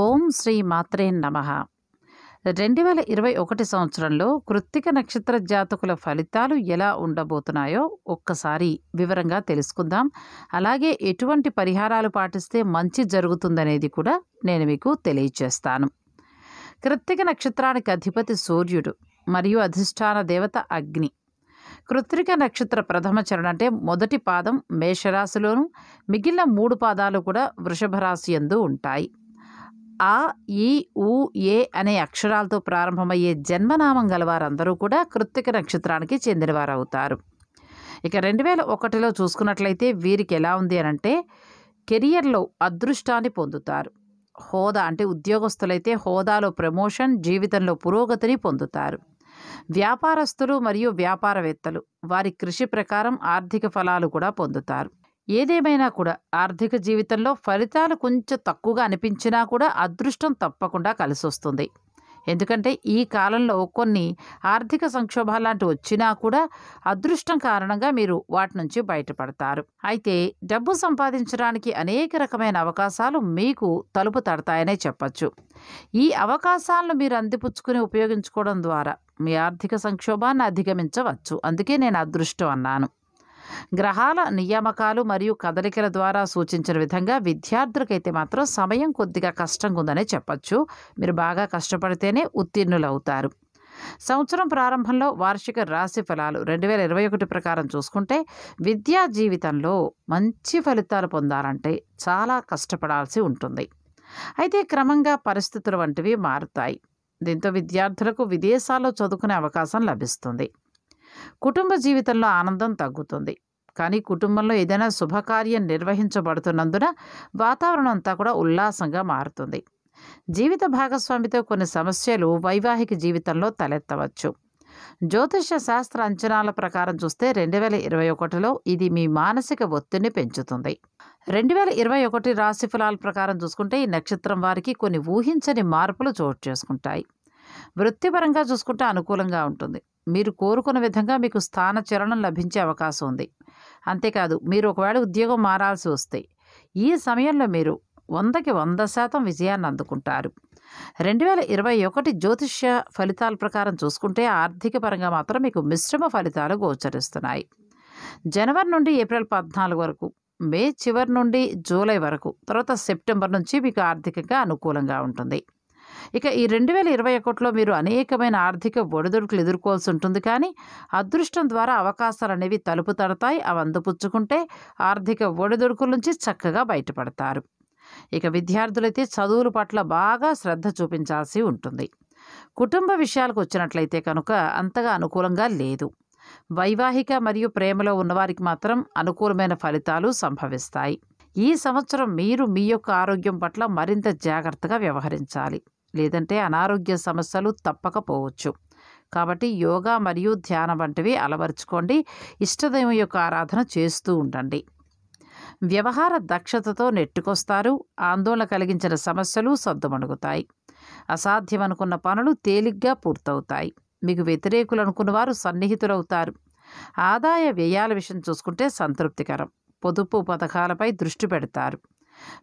ఓం శ్రీ మాత్రే నమ రెండు వేల ఇరవై ఒకటి సంవత్సరంలో కృత్తిక నక్షత్ర జాతకుల ఫలితాలు ఎలా ఉండబోతున్నాయో ఒక్కసారి వివరంగా తెలుసుకుందాం అలాగే ఎటువంటి పరిహారాలు పాటిస్తే మంచి జరుగుతుందనేది కూడా నేను మీకు తెలియచేస్తాను కృత్తిక నక్షత్రానికి అధిపతి సూర్యుడు మరియు అధిష్టాన దేవత అగ్ని కృత్రిక నక్షత్ర ప్రథమ చరణ అంటే మొదటి పాదం మేషరాశిలోను మిగిలిన మూడు పాదాలు కూడా వృషభరాశి ఎందు ఉంటాయి ఆ ఈ ఊ ఏ అనే అక్షరాలతో ప్రారంభమయ్యే జన్మనామం గల వారందరూ కూడా కృత్తిక నక్షత్రానికి చెందినవారు అవుతారు ఇక రెండు వేల ఒకటిలో చూసుకున్నట్లయితే వీరికి ఎలా ఉంది అనంటే కెరియర్లో అదృష్టాన్ని పొందుతారు హోదా అంటే ఉద్యోగస్తులైతే హోదాలో ప్రమోషన్ జీవితంలో పురోగతిని పొందుతారు వ్యాపారస్తులు మరియు వ్యాపారవేత్తలు వారి కృషి ప్రకారం ఆర్థిక ఫలాలు కూడా పొందుతారు ఏదేమైనా కూడా ఆర్థిక జీవితంలో ఫలితాలు కొంచెం తక్కువగా అనిపించినా కూడా అదృష్టం తప్పకుండా కలిసి వస్తుంది ఎందుకంటే ఈ కాలంలో కొన్ని ఆర్థిక సంక్షోభాలు లాంటివి వచ్చినా కూడా అదృష్టం కారణంగా మీరు వాటి నుంచి బయటపడతారు అయితే డబ్బు సంపాదించడానికి అనేక రకమైన అవకాశాలు మీకు తలుపు తడతాయనే చెప్పచ్చు ఈ అవకాశాలను మీరు అందిపుచ్చుకుని ఉపయోగించుకోవడం ద్వారా మీ ఆర్థిక సంక్షోభాన్ని అధిగమించవచ్చు అందుకే నేను అదృష్టం అన్నాను గ్రహాల నియామకాలు మరియు కదలికల ద్వారా సూచించిన విధంగా విద్యార్థులకైతే మాత్రం సమయం కొద్దిగా కష్టంగా ఉందనే చెప్పచ్చు మీరు బాగా కష్టపడితేనే ఉత్తీర్ణులు అవుతారు సంవత్సరం ప్రారంభంలో వార్షిక రాశి ఫలాలు రెండు వేల ఇరవై ఒకటి ప్రకారం చూసుకుంటే విద్యా జీవితంలో మంచి ఫలితాలు పొందాలంటే చాలా కష్టపడాల్సి ఉంటుంది అయితే క్రమంగా పరిస్థితులు వంటివి మారుతాయి దీంతో విద్యార్థులకు విదేశాల్లో చదువుకునే అవకాశం లభిస్తుంది కుటుంబ జీవితంలో ఆనందం తగ్గుతుంది కానీ కుటుంబంలో ఏదైనా శుభకార్యం నిర్వహించబడుతున్నందున వాతావరణం అంతా కూడా ఉల్లాసంగా మారుతుంది జీవిత భాగస్వామితో కొన్ని సమస్యలు వైవాహిక జీవితంలో తలెత్తవచ్చు జ్యోతిష శాస్త్ర అంచనాల ప్రకారం చూస్తే రెండు వేల ఇరవై ఒకటిలో ఇది మీ మానసిక ఒత్తిడిని పెంచుతుంది రెండు వేల ఇరవై ఒకటి రాశి ఫలాల ప్రకారం చూసుకుంటే ఈ నక్షత్రం వారికి కొన్ని ఊహించని మార్పులు చోటు చేసుకుంటాయి వృత్తిపరంగా చూసుకుంటే అనుకూలంగా ఉంటుంది మీరు కోరుకున్న విధంగా మీకు స్థాన చలనం లభించే అవకాశం ఉంది అంతేకాదు మీరు ఒకవేళ ఉద్యోగం మారాల్సి వస్తే ఈ సమయంలో మీరు వందకి వంద శాతం విజయాన్ని అందుకుంటారు రెండు వేల ఇరవై ఒకటి జ్యోతిష్య ఫలితాల ప్రకారం చూసుకుంటే ఆర్థిక పరంగా మాత్రం మీకు మిశ్రమ ఫలితాలు గోచరిస్తున్నాయి జనవరి నుండి ఏప్రిల్ పద్నాలుగు వరకు మే చివరి నుండి జూలై వరకు తర్వాత సెప్టెంబర్ నుంచి మీకు ఆర్థికంగా అనుకూలంగా ఉంటుంది ఇక ఈ రెండు వేల ఇరవై ఒకటిలో మీరు అనేకమైన ఆర్థిక ఒడిదుడుకులు ఎదుర్కోవాల్సి ఉంటుంది కానీ అదృష్టం ద్వారా అవకాశాలు అనేవి తలుపు తడతాయి అవి అందుపుచ్చుకుంటే ఆర్థిక ఒడిదుడుకుల నుంచి చక్కగా బయటపడతారు ఇక విద్యార్థులైతే చదువుల పట్ల బాగా శ్రద్ధ చూపించాల్సి ఉంటుంది కుటుంబ విషయాలకు వచ్చినట్లయితే కనుక అంతగా అనుకూలంగా లేదు వైవాహిక మరియు ప్రేమలో ఉన్నవారికి మాత్రం అనుకూలమైన ఫలితాలు సంభవిస్తాయి ఈ సంవత్సరం మీరు మీ యొక్క ఆరోగ్యం పట్ల మరింత జాగ్రత్తగా వ్యవహరించాలి లేదంటే అనారోగ్య సమస్యలు తప్పకపోవచ్చు కాబట్టి యోగా మరియు ధ్యానం వంటివి అలవరుచుకోండి ఇష్టదైవం యొక్క ఆరాధన చేస్తూ ఉండండి వ్యవహార దక్షతతో నెట్టుకొస్తారు ఆందోళన కలిగించిన సమస్యలు సద్దుమణుగుతాయి అనుకున్న పనులు తేలిగ్గా పూర్తవుతాయి మీకు వ్యతిరేకులు అనుకున్న వారు సన్నిహితులవుతారు ఆదాయ వ్యయాల విషయం చూసుకుంటే సంతృప్తికరం పొదుపు పథకాలపై దృష్టి పెడతారు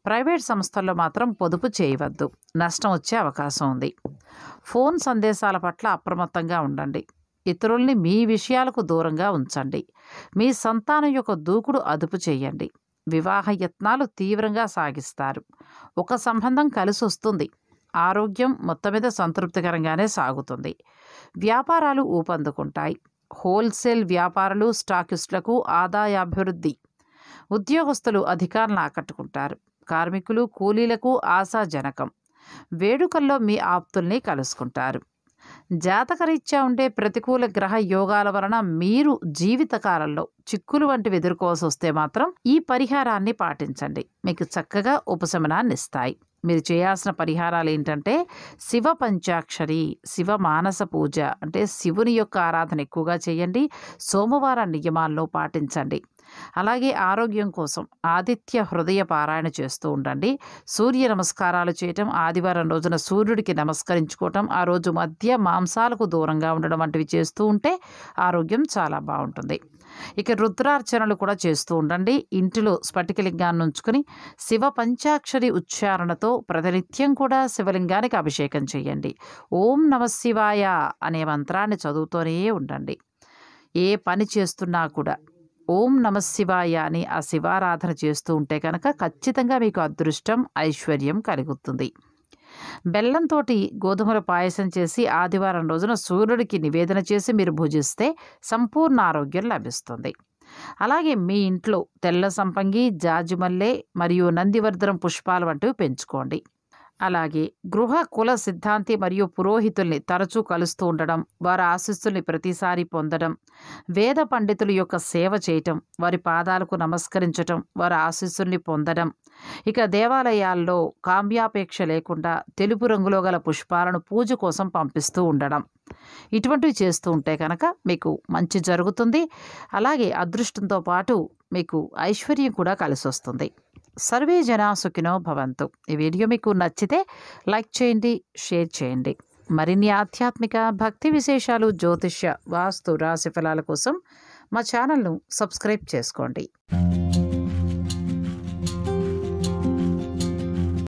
ప్రైవేట్ సంస్థల్లో మాత్రం పొదుపు చేయవద్దు నష్టం వచ్చే అవకాశం ఉంది ఫోన్ సందేశాల పట్ల అప్రమత్తంగా ఉండండి ఇతరుల్ని మీ విషయాలకు దూరంగా ఉంచండి మీ సంతానం యొక్క దూకుడు అదుపు చేయండి వివాహ యత్నాలు తీవ్రంగా సాగిస్తారు ఒక సంబంధం కలిసి వస్తుంది ఆరోగ్యం మొత్తం మీద సంతృప్తికరంగానే సాగుతుంది వ్యాపారాలు ఊపందుకుంటాయి హోల్సేల్ వ్యాపారులు స్టాకిస్టులకు ఆదాయాభివృద్ధి ఉద్యోగస్తులు అధికారులను ఆకట్టుకుంటారు కార్మికులు కూలీలకు ఆశాజనకం వేడుకల్లో మీ ఆప్తుల్ని కలుసుకుంటారు జాతకరీత్యా ఉండే ప్రతికూల గ్రహ యోగాల వలన మీరు జీవితకాలంలో చిక్కులు వంటివి ఎదుర్కోవాల్సి వస్తే మాత్రం ఈ పరిహారాన్ని పాటించండి మీకు చక్కగా ఉపశమనాన్ని ఇస్తాయి మీరు చేయాల్సిన పరిహారాలు ఏంటంటే శివ పంచాక్షరి శివ మానస పూజ అంటే శివుని యొక్క ఆరాధన ఎక్కువగా చేయండి సోమవార నియమాల్లో పాటించండి అలాగే ఆరోగ్యం కోసం ఆదిత్య హృదయ పారాయణ చేస్తూ ఉండండి సూర్య నమస్కారాలు చేయటం ఆదివారం రోజున సూర్యుడికి నమస్కరించుకోవటం ఆ రోజు మధ్య మాంసాలకు దూరంగా ఉండడం వంటివి చేస్తూ ఉంటే ఆరోగ్యం చాలా బాగుంటుంది ఇక రుద్రార్చనలు కూడా చేస్తూ ఉండండి ఇంటిలో స్ఫటికలింగాన్ని ఉంచుకొని శివ పంచాక్షరి ఉచ్చారణతో ప్రతినిత్యం కూడా శివలింగానికి అభిషేకం చేయండి ఓం నమ శివాయ అనే మంత్రాన్ని చదువుతూనే ఉండండి ఏ పని చేస్తున్నా కూడా ఓం నమ శివాయ అని ఆ శివారాధన చేస్తూ ఉంటే కనుక ఖచ్చితంగా మీకు అదృష్టం ఐశ్వర్యం కలుగుతుంది బెల్లంతో గోధుమల పాయసం చేసి ఆదివారం రోజున సూర్యుడికి నివేదన చేసి మీరు భుజిస్తే సంపూర్ణ ఆరోగ్యం లభిస్తుంది అలాగే మీ ఇంట్లో తెల్ల సంపంగి జాజిమల్లె మరియు నందివర్ధనం పుష్పాలు వంటివి పెంచుకోండి అలాగే గృహ కుల సిద్ధాంతి మరియు పురోహితుల్ని తరచూ కలుస్తూ ఉండడం వారి ఆశీస్సుల్ని ప్రతిసారి పొందడం వేద పండితుల యొక్క సేవ చేయటం వారి పాదాలకు నమస్కరించటం వారి ఆశీస్సుల్ని పొందడం ఇక దేవాలయాల్లో కామ్యాపేక్ష లేకుండా తెలుపు రంగులో గల పుష్పాలను పూజ కోసం పంపిస్తూ ఉండడం ఇటువంటివి చేస్తూ ఉంటే కనుక మీకు మంచి జరుగుతుంది అలాగే అదృష్టంతో పాటు మీకు ఐశ్వర్యం కూడా కలిసి వస్తుంది సర్వే జనా సుఖినో భవంతు ఈ వీడియో మీకు నచ్చితే లైక్ చేయండి షేర్ చేయండి మరిన్ని ఆధ్యాత్మిక భక్తి విశేషాలు జ్యోతిష్య వాస్తు రాశి ఫలాల కోసం మా ఛానల్ను సబ్స్క్రైబ్ చేసుకోండి